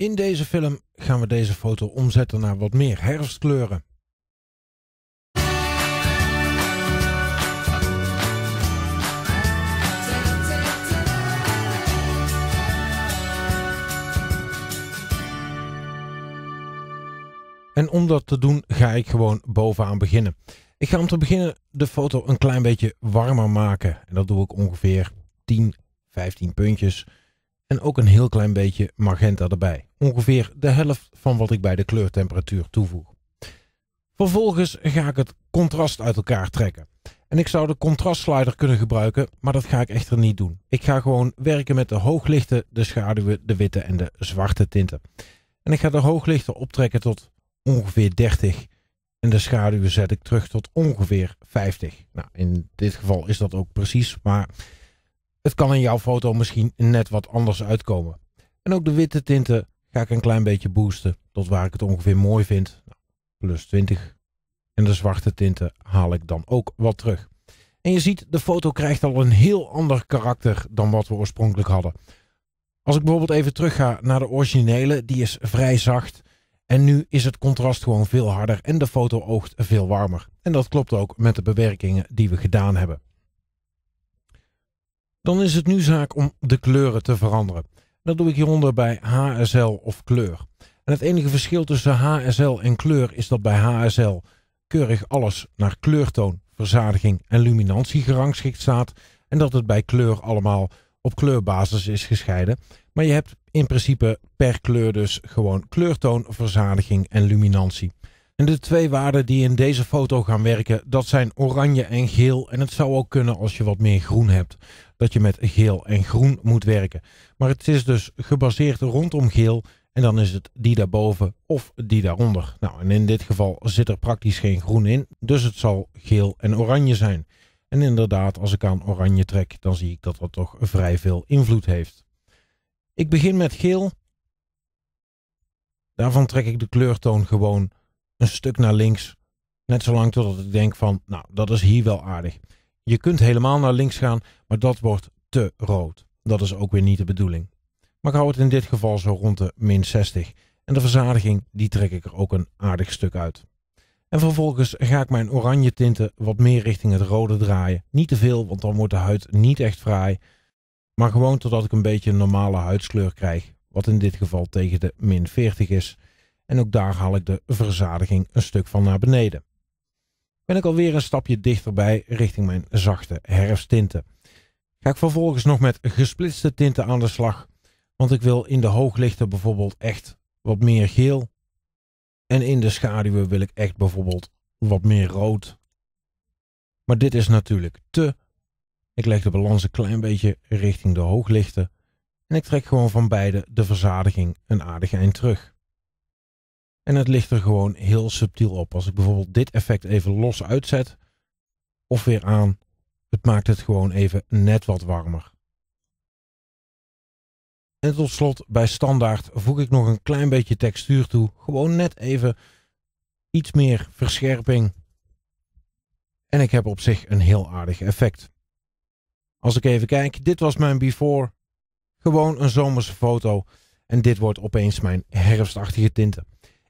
In deze film gaan we deze foto omzetten naar wat meer herfstkleuren. En om dat te doen ga ik gewoon bovenaan beginnen. Ik ga om te beginnen de foto een klein beetje warmer maken. En dat doe ik ongeveer 10, 15 puntjes en ook een heel klein beetje magenta erbij. Ongeveer de helft van wat ik bij de kleurtemperatuur toevoeg. Vervolgens ga ik het contrast uit elkaar trekken. En ik zou de contrastslider kunnen gebruiken, maar dat ga ik echter niet doen. Ik ga gewoon werken met de hooglichten, de schaduwen, de witte en de zwarte tinten. En ik ga de hooglichten optrekken tot ongeveer 30. En de schaduwen zet ik terug tot ongeveer 50. Nou, in dit geval is dat ook precies, maar het kan in jouw foto misschien net wat anders uitkomen. En ook de witte tinten ga ik een klein beetje boosten tot waar ik het ongeveer mooi vind. Nou, plus 20. En de zwarte tinten haal ik dan ook wat terug. En je ziet, de foto krijgt al een heel ander karakter dan wat we oorspronkelijk hadden. Als ik bijvoorbeeld even terug ga naar de originele, die is vrij zacht. En nu is het contrast gewoon veel harder en de foto oogt veel warmer. En dat klopt ook met de bewerkingen die we gedaan hebben dan is het nu zaak om de kleuren te veranderen. Dat doe ik hieronder bij HSL of kleur. En het enige verschil tussen HSL en kleur is dat bij HSL keurig alles naar kleurtoon, verzadiging en luminantie gerangschikt staat en dat het bij kleur allemaal op kleurbasis is gescheiden. Maar je hebt in principe per kleur dus gewoon kleurtoon, verzadiging en luminantie. En de twee waarden die in deze foto gaan werken, dat zijn oranje en geel. En het zou ook kunnen als je wat meer groen hebt dat je met geel en groen moet werken. Maar het is dus gebaseerd rondom geel en dan is het die daarboven of die daaronder. Nou, en in dit geval zit er praktisch geen groen in, dus het zal geel en oranje zijn. En inderdaad, als ik aan oranje trek, dan zie ik dat dat toch vrij veel invloed heeft. Ik begin met geel. Daarvan trek ik de kleurtoon gewoon een stuk naar links. Net zolang totdat ik denk van, nou, dat is hier wel aardig. Je kunt helemaal naar links gaan, maar dat wordt te rood. Dat is ook weer niet de bedoeling. Maar ik hou het in dit geval zo rond de min 60. En de verzadiging, die trek ik er ook een aardig stuk uit. En vervolgens ga ik mijn oranje tinten wat meer richting het rode draaien. Niet te veel, want dan wordt de huid niet echt fraai. Maar gewoon totdat ik een beetje een normale huidskleur krijg. Wat in dit geval tegen de min 40 is. En ook daar haal ik de verzadiging een stuk van naar beneden ben ik alweer een stapje dichterbij richting mijn zachte herfsttinten. Ga ik vervolgens nog met gesplitste tinten aan de slag, want ik wil in de hooglichten bijvoorbeeld echt wat meer geel. En in de schaduwen wil ik echt bijvoorbeeld wat meer rood. Maar dit is natuurlijk te. Ik leg de balans een klein beetje richting de hooglichten. En ik trek gewoon van beide de verzadiging een aardig eind terug. En het ligt er gewoon heel subtiel op. Als ik bijvoorbeeld dit effect even los uitzet of weer aan, het maakt het gewoon even net wat warmer. En tot slot bij standaard voeg ik nog een klein beetje textuur toe. Gewoon net even iets meer verscherping. En ik heb op zich een heel aardig effect. Als ik even kijk, dit was mijn before. Gewoon een zomerse foto. En dit wordt opeens mijn herfstachtige tinten.